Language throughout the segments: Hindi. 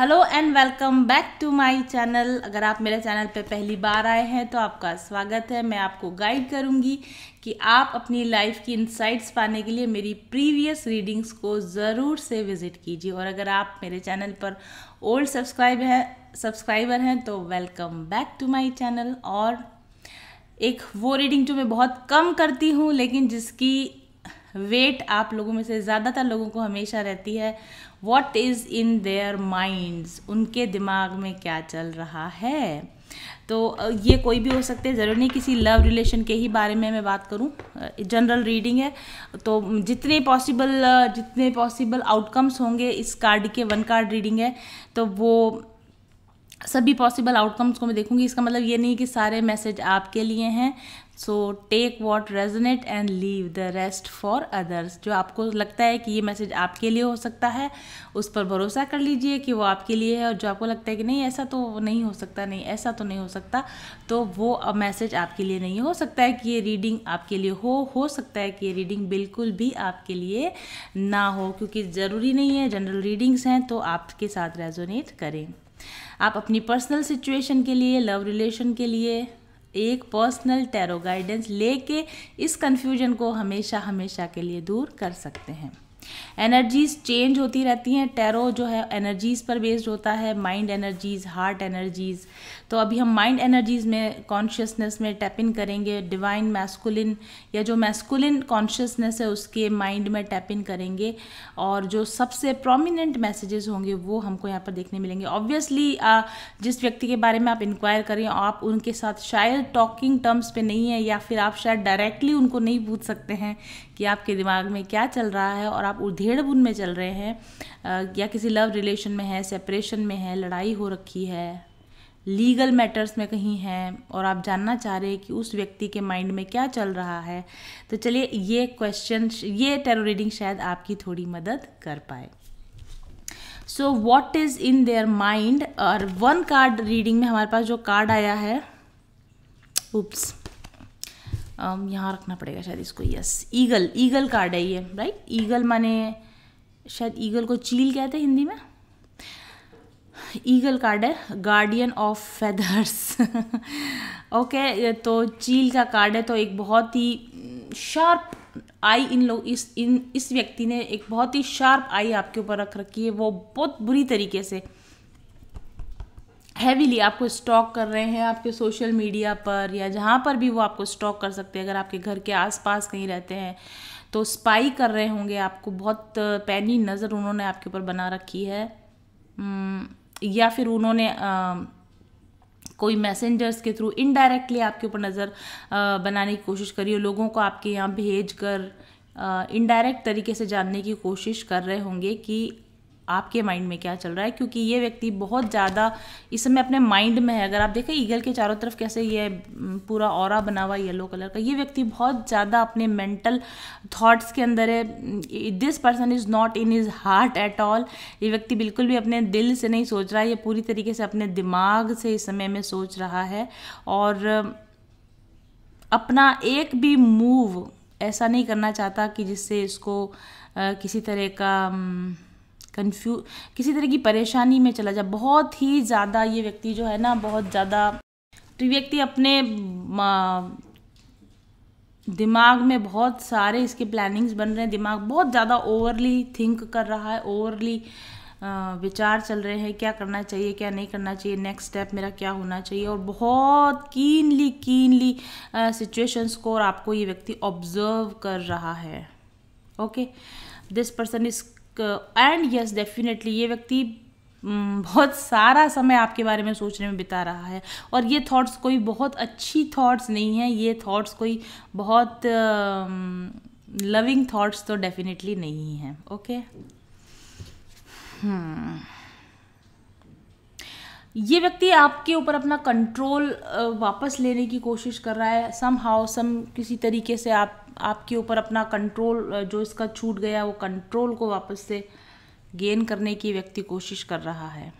Hello and welcome back to my channel अगर आप मेरे चैनल पे पहली बार आए हैं तो आपका स्वागत है मैं आपको गाइड करूंगी कि आप अपनी लाइफ की इंसाइट्स पाने के लिए मेरी प्रीवियस रीडिंग्स को ज़रूर से विज़िट कीजिए और अगर आप मेरे चैनल पर ओल्ड सब्सक्राइब हैं सब्सक्राइबर हैं तो welcome back to my channel और एक वो रीडिंग जो मैं बहुत कम करती हूँ लेकिन जिसकी वेट आप लोगों में से ज़्यादातर लोगों को हमेशा रहती है what is in their minds उनके दिमाग में क्या चल रहा है तो ये कोई भी हो सकते हैं ज़रूरी नहीं किसी लव रिलेशन के ही बारे में मैं बात करूं जनरल रीडिंग है तो जितने पॉसिबल जितने पॉसिबल आउटकम्स होंगे इस कार्ड के वन कार्ड रीडिंग है तो वो सभी पॉसिबल आउटकम्स को मैं देखूंगी इसका मतलब ये नहीं कि सारे मैसेज आपके लिए हैं so take what resonate and leave the rest for others जो आपको लगता है कि ये मैसेज आपके लिए हो सकता है उस पर भरोसा कर लीजिए कि वो आपके लिए है और जो आपको लगता है कि नहीं ऐसा तो नहीं हो सकता नहीं ऐसा तो नहीं हो सकता तो वो मैसेज आपके लिए नहीं हो सकता है कि ये रीडिंग आपके लिए हो हो सकता है कि ये रीडिंग बिल्कुल भी आपके लिए ना हो क्योंकि ज़रूरी नहीं है जनरल रीडिंग्स हैं तो आपके साथ रेजोनेट करें आप अपनी पर्सनल सिचुएशन के लिए लव रिलेशन के लिए एक पर्सनल टैरो गाइडेंस लेके इस कन्फ्यूजन को हमेशा हमेशा के लिए दूर कर सकते हैं एनर्जीज चेंज होती रहती हैं टैरो जो है एनर्जीज पर बेस्ड होता है माइंड एनर्जीज हार्ट एनर्जीज तो अभी हम माइंड एनर्जीज में कॉन्शियसनेस में टैप इन करेंगे डिवाइन मैस्कुलिन या जो मैस्कुलिन कॉन्शियसनेस है उसके माइंड में टैप इन करेंगे और जो सबसे प्रोमिनेंट मैसेजेस होंगे वो हमको यहाँ पर देखने मिलेंगे ऑब्वियसली जिस व्यक्ति के बारे में आप इंक्वायर करें आप उनके साथ शायद टॉकिंग टर्म्स पे नहीं है या फिर आप शायद डायरेक्टली उनको नहीं पूछ सकते हैं कि आपके दिमाग में क्या चल रहा है और आप उधेड़ बुन में चल रहे हैं या किसी लव रिलेशन में है सेपरेशन में है लड़ाई हो रखी है लीगल मैटर्स में कहीं हैं और आप जानना चाह रहे हैं कि उस व्यक्ति के माइंड में क्या चल रहा है तो चलिए ये क्वेश्चन ये टेरो रीडिंग शायद आपकी थोड़ी मदद कर पाए so what is in their mind और वन कार्ड रीडिंग में हमारे पास जो कार्ड आया है उप्स Um, यहाँ रखना पड़ेगा शायद इसको यस ईगल ईगल कार्ड है ये राइट ईगल माने शायद ईगल को चील कहते हैं हिंदी में ईगल कार्ड है गार्डियन ऑफ फेदर्स ओके तो चील का कार्ड है तो एक बहुत ही शार्प आई इन लोग इस इन इस व्यक्ति ने एक बहुत ही शार्प आई आपके ऊपर रख रखी है वो बहुत बुरी तरीके से हैवीली आपको स्टॉक कर रहे हैं आपके सोशल मीडिया पर या जहाँ पर भी वो आपको स्टॉक कर सकते हैं अगर आपके घर के आसपास कहीं रहते हैं तो स्पाई कर रहे होंगे आपको बहुत पैनी नज़र उन्होंने आपके ऊपर बना रखी है या फिर उन्होंने कोई मैसेंजर्स के थ्रू इनडायरेक्टली आपके ऊपर नज़र बनाने की कोशिश करी और लोगों को आपके यहाँ भेज कर इनडायरेक्ट तरीके से जानने की कोशिश कर रहे होंगे कि आपके माइंड में क्या चल रहा है क्योंकि ये व्यक्ति बहुत ज़्यादा इस समय अपने माइंड में है अगर आप देखें ईगल के चारों तरफ कैसे ये पूरा और बना हुआ येलो कलर का ये व्यक्ति बहुत ज़्यादा अपने मेंटल थाट्स के अंदर है this person is not in his heart at all ये व्यक्ति बिल्कुल भी अपने दिल से नहीं सोच रहा है ये पूरी तरीके से अपने दिमाग से इस समय में सोच रहा है और अपना एक भी मूव ऐसा नहीं करना चाहता कि जिससे इसको किसी तरह का कन्फ्यू किसी तरह की परेशानी में चला जाए बहुत ही ज़्यादा ये व्यक्ति जो है ना बहुत ज़्यादा तो व्यक्ति अपने दिमाग में बहुत सारे इसके प्लानिंग्स बन रहे हैं दिमाग बहुत ज़्यादा ओवरली थिंक कर रहा है ओवरली विचार चल रहे हैं क्या करना चाहिए क्या नहीं करना चाहिए नेक्स्ट स्टेप मेरा क्या होना चाहिए और बहुत कीनली कीनली सिचुएशंस को और आपको ये व्यक्ति ऑब्जर्व कर रहा है okay this person is and yes definitely ये व्यक्ति बहुत सारा समय आपके बारे में सोचने में बिता रहा है और ये थॉट्स कोई बहुत अच्छी थॉट्स नहीं है ये थॉट्स कोई बहुत लविंग uh, थॉट्स तो डेफिनेटली नहीं है ओके okay? hmm. ये व्यक्ति आपके ऊपर अपना कंट्रोल वापस लेने की कोशिश कर रहा है सम हाउ सम किसी तरीके से आप आपके ऊपर अपना कंट्रोल जो इसका छूट गया वो कंट्रोल को वापस से गेन करने की व्यक्ति कोशिश कर रहा है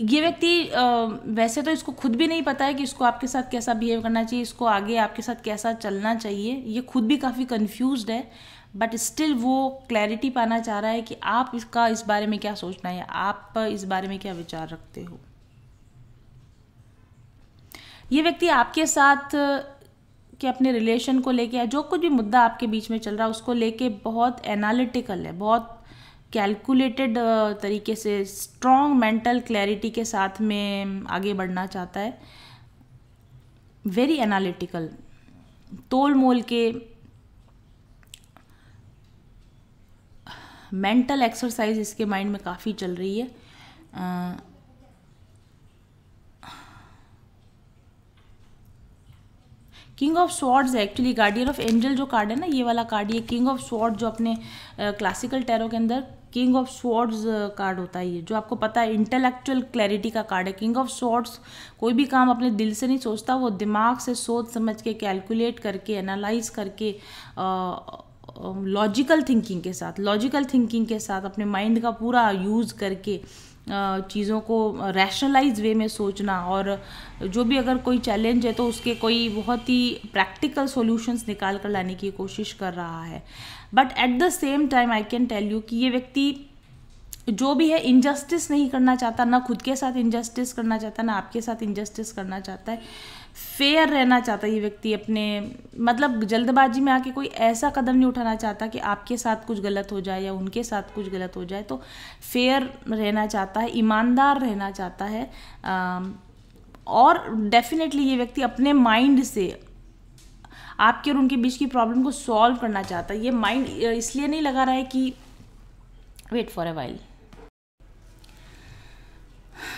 ये व्यक्ति वैसे तो इसको खुद भी नहीं पता है कि इसको आपके साथ कैसा बिहेव करना चाहिए इसको आगे आपके साथ कैसा चलना चाहिए ये खुद भी काफ़ी कन्फ्यूज है बट स्टिल वो क्लैरिटी पाना चाह रहा है कि आप इसका इस बारे में क्या सोचना है आप इस बारे में क्या विचार रखते हो ये व्यक्ति आपके साथ के अपने रिलेशन को लेके या जो कुछ भी मुद्दा आपके बीच में चल रहा है उसको लेके बहुत एनालिटिकल है बहुत कैलकुलेटेड तरीके से स्ट्रॉन्ग मेंटल क्लैरिटी के साथ में आगे बढ़ना चाहता है वेरी एनालिटिकल तोल मोल के मेंटल एक्सरसाइज इसके माइंड में काफ़ी चल रही है आ, किंग ऑफ स्वॉर्ड्स है एक्चुअली गार्डियन ऑफ एंजल जो कार्ड है ना ये वाला कार्ड ये किंग ऑफ स्वॉर्ड जो अपने क्लासिकल टेरो के अंदर किंग ऑफ स्वॉर्ड्स कार्ड होता है ये जो आपको पता है इंटेलेक्चुअल क्लैरिटी का कार्ड है किंग ऑफ स्वॉर्ड्स कोई भी काम अपने दिल से नहीं सोचता वो दिमाग से सोच समझ के कैलकुलेट करके एनालाइज करके लॉजिकल थिंकिंग के साथ लॉजिकल थिंकिंग के साथ अपने माइंड का पूरा यूज़ करके चीज़ों को रैशनलाइज वे में सोचना और जो भी अगर कोई चैलेंज है तो उसके कोई बहुत ही प्रैक्टिकल सॉल्यूशंस निकाल कर लाने की कोशिश कर रहा है but at the same time I can tell you कि ये व्यक्ति जो भी है इनजस्टिस नहीं करना चाहता ना खुद के साथ इनजस्टिस करना चाहता ना आपके साथ इनजस्टिस करना चाहता है फेयर रहना चाहता है ये व्यक्ति अपने मतलब जल्दबाजी में आके कोई ऐसा कदम नहीं उठाना चाहता कि आपके साथ कुछ गलत हो जाए या उनके साथ कुछ गलत हो जाए तो फेयर रहना चाहता है ईमानदार रहना चाहता है और डेफिनेटली ये व्यक्ति अपने माइंड से आपके और उनके बीच की प्रॉब्लम को सॉल्व करना चाहता है ये माइंड इसलिए नहीं लगा रहा है कि वेट फॉर अ वाइल्ड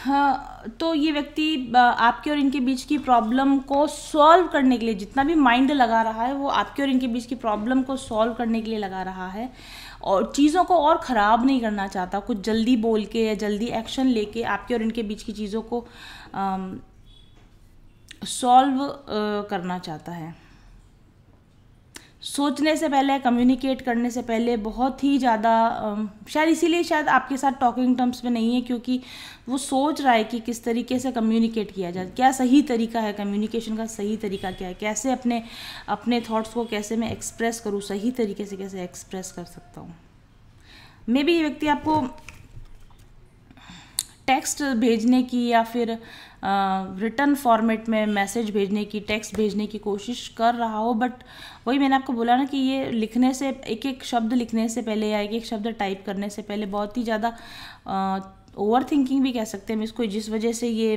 हाँ, तो ये व्यक्ति आपके और इनके बीच की प्रॉब्लम को सॉल्व करने के लिए जितना भी माइंड लगा रहा है वो आपके और इनके बीच की प्रॉब्लम को सॉल्व करने के लिए लगा रहा है और चीज़ों को और ख़राब नहीं करना चाहता कुछ जल्दी बोल के या जल्दी एक्शन लेके आपके और इनके बीच की चीज़ों को सॉल्व करना चाहता है सोचने से पहले कम्युनिकेट करने से पहले बहुत ही ज़्यादा शायद इसीलिए शायद आपके साथ टॉकिंग टर्म्स में नहीं है क्योंकि वो सोच रहा है कि किस तरीके से कम्युनिकेट किया जाए क्या सही तरीका है कम्युनिकेशन का सही तरीका क्या है कैसे अपने अपने थॉट्स को कैसे मैं एक्सप्रेस करूँ सही तरीके से कैसे एक्सप्रेस कर सकता हूँ मे बी ये व्यक्ति आपको टेक्स्ट भेजने की या फिर रिटर्न फॉर्मेट में मैसेज भेजने की टेक्स्ट भेजने की कोशिश कर रहा हो बट वही मैंने आपको बोला ना कि ये लिखने से एक एक शब्द लिखने से पहले या एक एक शब्द टाइप करने से पहले बहुत ही ज़्यादा ओवर थिंकिंग भी कह सकते हैं इसको जिस वजह से ये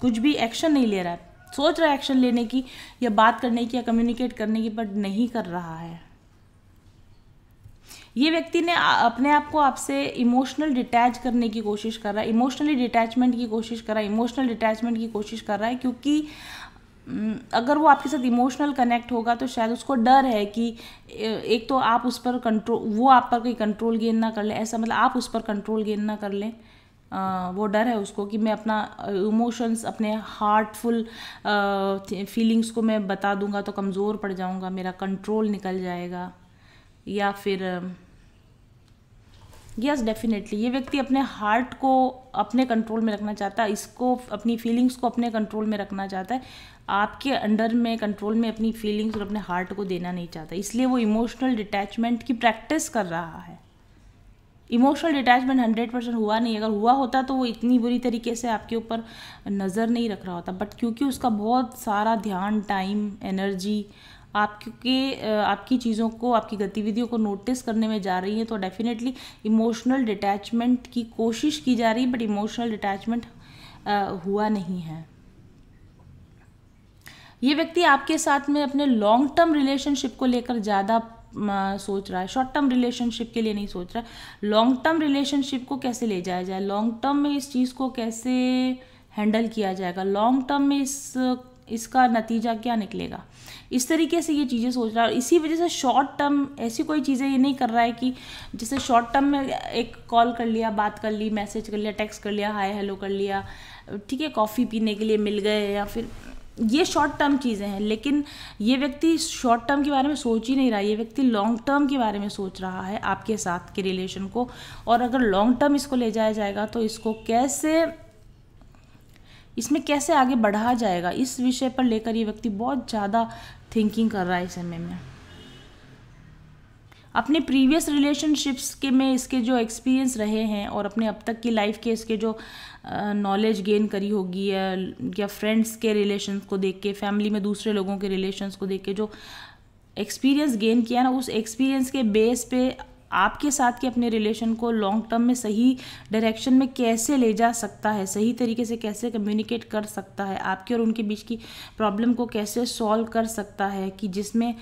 कुछ भी एक्शन नहीं ले रहा है सोच रहा है एक्शन लेने की या बात करने की या कम्युनिकेट करने की बट नहीं कर रहा है ये व्यक्ति ने अपने आप को आपसे इमोशनल डिटैच करने की कोशिश कर रहा है इमोशनली डिटैचमेंट की कोशिश कर रहा है इमोशनल डिटैचमेंट की कोशिश कर रहा है क्योंकि अगर वो आपके साथ इमोशनल कनेक्ट होगा तो शायद उसको डर है कि एक तो आप उस पर कंट्रोल वो आप पर कोई कंट्रोल गेन ना कर ले ऐसा मतलब आप उस पर कंट्रोल गेन ना कर लें आ, वो डर है उसको कि मैं अपना इमोशंस अपने हार्टफुल फीलिंग्स को मैं बता दूंगा तो कमज़ोर पड़ जाऊंगा मेरा कंट्रोल निकल जाएगा या फिर यस डेफिनेटली ये व्यक्ति अपने हार्ट को अपने कंट्रोल में रखना चाहता है इसको अपनी फीलिंग्स को अपने कंट्रोल में रखना चाहता है आपके अंडर में कंट्रोल में अपनी फीलिंग्स और अपने हार्ट को देना नहीं चाहता इसलिए वो इमोशनल डिटैचमेंट की प्रैक्टिस कर रहा है इमोशनल डिटैचमेंट हंड्रेड परसेंट हुआ नहीं अगर हुआ होता तो वो इतनी बुरी तरीके से आपके ऊपर नज़र नहीं रख रहा होता बट क्योंकि उसका बहुत सारा ध्यान टाइम एनर्जी आप क्योंकि आपकी चीज़ों को आपकी गतिविधियों को नोटिस करने में जा रही हैं तो डेफिनेटली इमोशनल डिटैचमेंट की कोशिश की जा रही है बट इमोशनल डिटैचमेंट हुआ नहीं है ये व्यक्ति आपके साथ में अपने लॉन्ग टर्म रिलेशनशिप को लेकर ज़्यादा सोच रहा है शॉर्ट टर्म रिलेशनशिप के लिए नहीं सोच रहा है लॉन्ग टर्म रिलेशनशिप को कैसे ले जाया जाए लॉन्ग टर्म में इस चीज़ को कैसे हैंडल किया जाएगा लॉन्ग टर्म में इस इसका नतीजा क्या निकलेगा इस तरीके से ये चीज़ें सोच रहा है और इसी वजह से शॉर्ट टर्म ऐसी कोई चीज़ें ये नहीं कर रहा है कि जैसे शॉर्ट टर्म में एक कॉल कर लिया बात कर ली मैसेज कर लिया टेक्स्ट कर लिया हाय हेलो कर लिया ठीक है कॉफ़ी पीने के लिए मिल गए या फिर ये शॉर्ट टर्म चीज़ें हैं लेकिन ये व्यक्ति शॉर्ट टर्म के बारे में सोच ही नहीं रहा ये व्यक्ति लॉन्ग टर्म के बारे में सोच रहा है आपके साथ के रिलेशन को और अगर लॉन्ग टर्म इसको ले जाया जाएगा तो इसको कैसे इसमें कैसे आगे बढ़ा जाएगा इस विषय पर लेकर ये व्यक्ति बहुत ज़्यादा थिंकिंग कर रहा है इस समय में अपने प्रीवियस रिलेशनशिप्स के में इसके जो एक्सपीरियंस रहे हैं और अपने अब तक की लाइफ के इसके जो नॉलेज गेन करी होगी या या फ्रेंड्स के रिलेशन को देख के फैमिली में दूसरे लोगों के रिलेशंस को देख के जो एक्सपीरियंस गेन किया ना उस एक्सपीरियंस के बेस पे आपके साथ के अपने रिलेशन को लॉन्ग टर्म में सही डायरेक्शन में कैसे ले जा सकता है सही तरीके से कैसे कम्युनिकेट कर सकता है आपके और उनके बीच की प्रॉब्लम को कैसे सॉल्व कर सकता है कि जिसमें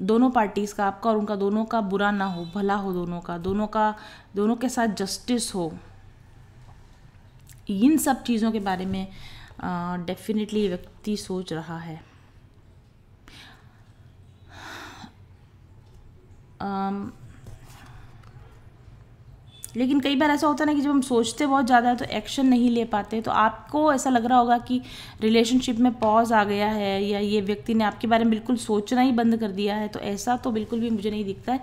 दोनों पार्टीज़ का आपका और उनका दोनों का बुरा ना हो भला हो दोनों का दोनों का दोनों के साथ जस्टिस हो इन सब चीज़ों के बारे में डेफिनेटली व्यक्ति सोच रहा है Um, लेकिन कई बार ऐसा होता है ना कि जब हम सोचते बहुत ज़्यादा है तो एक्शन नहीं ले पाते तो आपको ऐसा लग रहा होगा कि रिलेशनशिप में पॉज आ गया है या ये व्यक्ति ने आपके बारे में बिल्कुल सोचना ही बंद कर दिया है तो ऐसा तो बिल्कुल भी मुझे नहीं दिखता है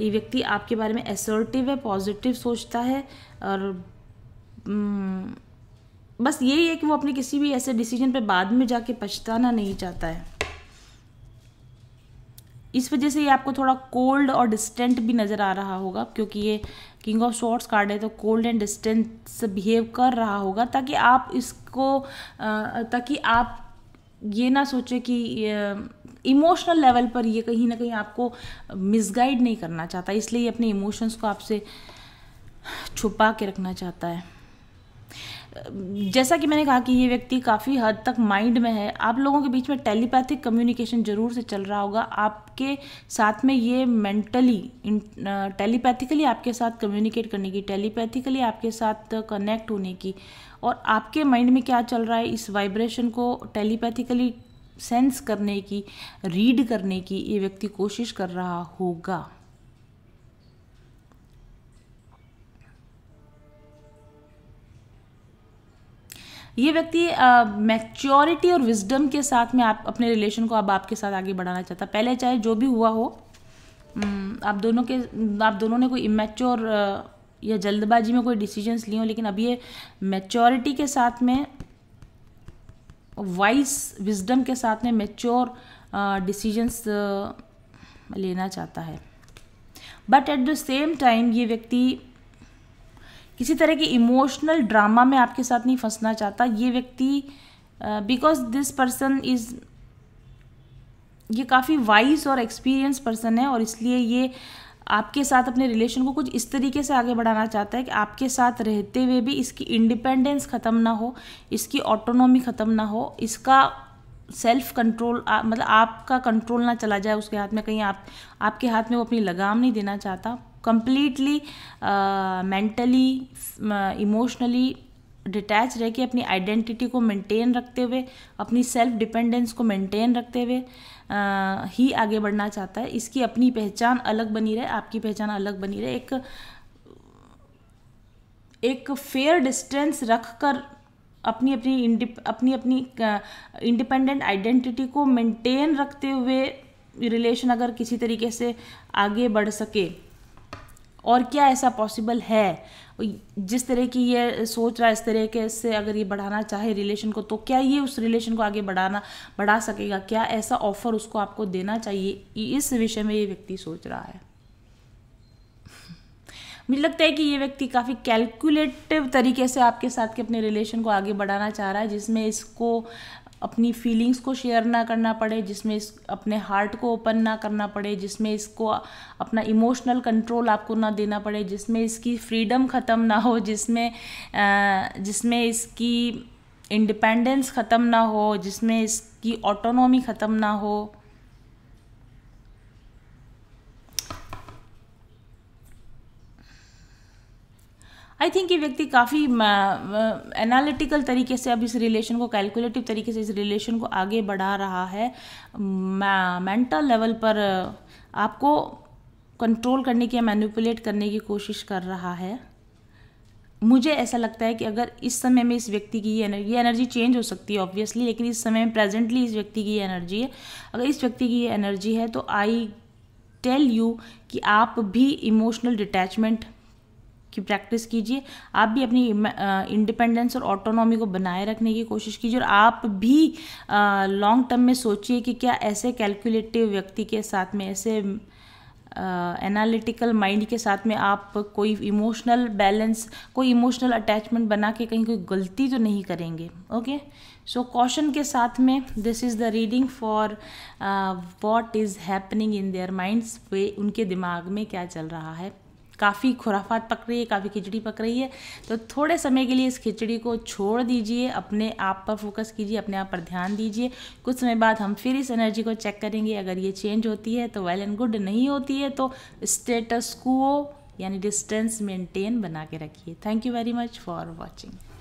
ये व्यक्ति आपके बारे में असर्टिव है पॉजिटिव सोचता है और हम्म, बस यही है कि वो अपने किसी भी ऐसे डिसीजन पर बाद में जाके पछताना नहीं चाहता है इस वजह से ये आपको थोड़ा कोल्ड और डिस्टेंट भी नज़र आ रहा होगा क्योंकि ये किंग ऑफ शॉर्ट्स कार्ड है तो कोल्ड एंड डिस्टेंस बिहेव कर रहा होगा ताकि आप इसको ताकि आप ये ना सोचे कि इमोशनल लेवल पर ये कहीं ना कहीं आपको मिसगाइड नहीं करना चाहता इसलिए ये अपने इमोशंस को आपसे छुपा के रखना चाहता है जैसा कि मैंने कहा कि ये व्यक्ति काफ़ी हद तक माइंड में है आप लोगों के बीच में टेलीपैथिक कम्युनिकेशन ज़रूर से चल रहा होगा आपके साथ में ये मेंटली टेलीपैथिकली आपके साथ कम्युनिकेट करने की टेलीपैथिकली आपके साथ कनेक्ट होने की और आपके माइंड में क्या चल रहा है इस वाइब्रेशन को टेलीपैथिकली सेंस करने की रीड करने की ये व्यक्ति कोशिश कर रहा होगा ये व्यक्ति मैच्योरिटी और विजडम के साथ में आप अपने रिलेशन को अब आपके साथ आगे बढ़ाना चाहता है पहले चाहे जो भी हुआ हो आप दोनों के आप दोनों ने कोई इमेच्योर या जल्दबाजी में कोई डिसीजंस लिए हो लेकिन अब ये मैच्योरिटी के साथ में वाइस विजडम के साथ में मैच्योर डिसीजंस लेना चाहता है but at the same time ये व्यक्ति किसी तरह के इमोशनल ड्रामा में आपके साथ नहीं फंसना चाहता ये व्यक्ति बिकॉज दिस पर्सन इज़ ये काफ़ी वाइज और एक्सपीरियंस पर्सन है और इसलिए ये आपके साथ अपने रिलेशन को कुछ इस तरीके से आगे बढ़ाना चाहता है कि आपके साथ रहते हुए भी इसकी इंडिपेंडेंस ख़त्म ना हो इसकी ऑटोनॉमी ख़त्म ना हो इसका सेल्फ कंट्रोल मतलब आपका कंट्रोल ना चला जाए उसके हाथ में कहीं आप आपके हाथ में वो अपनी लगाम नहीं देना चाहता कम्प्लीटली मेंटली इमोशनली डिटैच रह के अपनी आइडेंटिटी को मेंटेन रखते हुए अपनी सेल्फ डिपेंडेंस को मेंटेन रखते हुए uh, ही आगे बढ़ना चाहता है इसकी अपनी पहचान अलग बनी रहे आपकी पहचान अलग बनी रहे एक एक फेयर डिस्टेंस रख कर अपनी अपनी अपनी अपनी इंडिपेंडेंट uh, आइडेंटिटी को मेंटेन रखते हुए रिलेशन अगर किसी तरीके से आगे बढ़ सके और क्या ऐसा पॉसिबल है जिस तरह की ये सोच रहा है इस तरह के से अगर ये बढ़ाना चाहे रिलेशन को तो क्या ये उस रिलेशन को आगे बढ़ाना बढ़ा सकेगा क्या ऐसा ऑफर उसको आपको देना चाहिए इस विषय में ये व्यक्ति सोच रहा है मुझे लगता है कि ये व्यक्ति काफ़ी कैलकुलेटिव तरीके से आपके साथ के अपने रिलेशन को आगे बढ़ाना चाह रहा है जिसमें इसको अपनी फीलिंग्स को शेयर ना करना पड़े जिसमें इस अपने हार्ट को ओपन ना करना पड़े जिसमें इसको अपना इमोशनल कंट्रोल आपको ना देना पड़े जिसमें इसकी फ्रीडम ख़त्म ना हो जिसमें जिसमें इसकी इंडिपेंडेंस ख़त्म ना हो जिसमें इसकी ऑटोनॉमी ख़त्म ना हो आई थिंक ये व्यक्ति काफ़ी एनालिटिकल तरीके से अब इस रिलेशन को कैलकुलेटिव तरीके से इस रिलेशन को आगे बढ़ा रहा है मेंटल लेवल पर आपको कंट्रोल करने की मैनिपुलेट करने की कोशिश कर रहा है मुझे ऐसा लगता है कि अगर इस समय में इस व्यक्ति की ये एनर्जी ये एनर्जी चेंज हो सकती है ऑब्वियसली लेकिन इस समय में प्रेजेंटली इस व्यक्ति की ये एनर्जी है अगर इस व्यक्ति की ये एनर्जी है तो आई टेल यू कि आप भी इमोशनल डिटैचमेंट की प्रैक्टिस कीजिए आप भी अपनी इंडिपेंडेंस और ऑटोनॉमी को बनाए रखने की कोशिश कीजिए और आप भी लॉन्ग टर्म में सोचिए कि क्या ऐसे कैलकुलेटिव व्यक्ति के साथ में ऐसे एनालिटिकल uh, माइंड के साथ में आप कोई इमोशनल बैलेंस कोई इमोशनल अटैचमेंट बना के कहीं कोई गलती तो नहीं करेंगे ओके सो कॉशन के साथ में this is the reading for what is happening in their minds वे उनके दिमाग में क्या चल रहा है काफ़ी खुराफात पक रही है काफ़ी खिचड़ी पक रही है तो थोड़े समय के लिए इस खिचड़ी को छोड़ दीजिए अपने आप पर फोकस कीजिए अपने आप पर ध्यान दीजिए कुछ समय बाद हम फिर इस एनर्जी को चेक करेंगे अगर ये चेंज होती है तो वेल एंड गुड नहीं होती है तो स्टेटस को यानी डिस्टेंस मेंटेन बना के रखिए thank you very much for watching